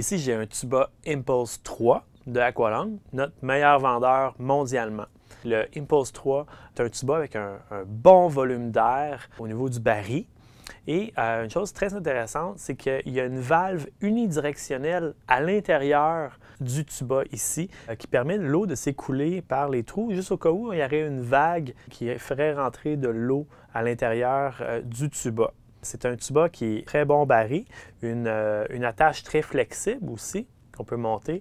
Ici, j'ai un tuba Impulse 3 de Aqualung, notre meilleur vendeur mondialement. Le Impulse 3 est un tuba avec un, bon volume d'air au niveau du baril. Et euh, une chose très intéressante, c'est qu'il y a une valve unidirectionnelle à l'intérieur du tuba ici euh, qui permet l'eau de s'écouler par les trous, juste au cas où il y aurait une vague qui ferait rentrer de l'eau à l'intérieur euh, du tuba. C'est un tuba qui est très bon baril, euh, une, attache très flexible aussi, qu'on peut monter,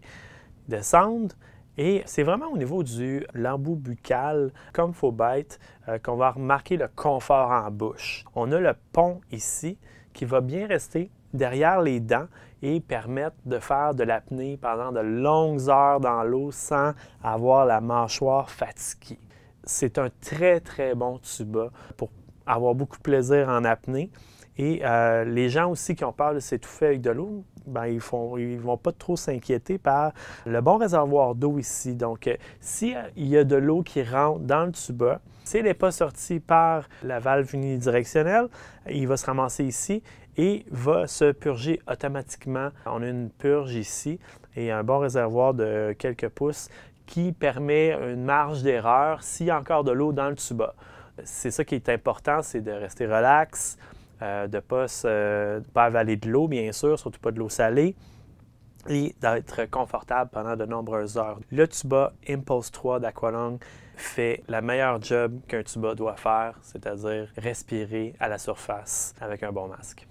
descendre. Et c'est vraiment au niveau du lambeau buccal, comme faut bête, euh, qu'on va remarquer le confort en bouche. On a le pont ici qui va bien rester derrière les dents et permettre de faire de l'apnée pendant de longues heures dans l'eau sans avoir la mâchoire fatiguée. C'est un très très bon tuba pour avoir beaucoup de plaisir en apnée. Et euh, les gens aussi qui ont peur de s'étouffer avec de l'eau, ben, ils ne ils vont pas trop s'inquiéter par le bon réservoir d'eau ici. Donc, euh, s'il y a de l'eau qui rentre dans le tuba, s'il n'est pas sorti par la valve unidirectionnelle, il va se ramasser ici et va se purger automatiquement. On a une purge ici et un bon réservoir de quelques pouces qui permet une marge d'erreur s'il y a encore de l'eau dans le tuba c'est ça qui est important, c'est de rester relax, euh, de ne pas, pas, avaler de l'eau, bien sûr, surtout pas de l'eau salée, et d'être confortable pendant de nombreuses heures. Le tuba Impulse 3 d'Aqualung fait la meilleure job qu'un tuba doit faire, c'est-à-dire respirer à la surface avec un bon masque.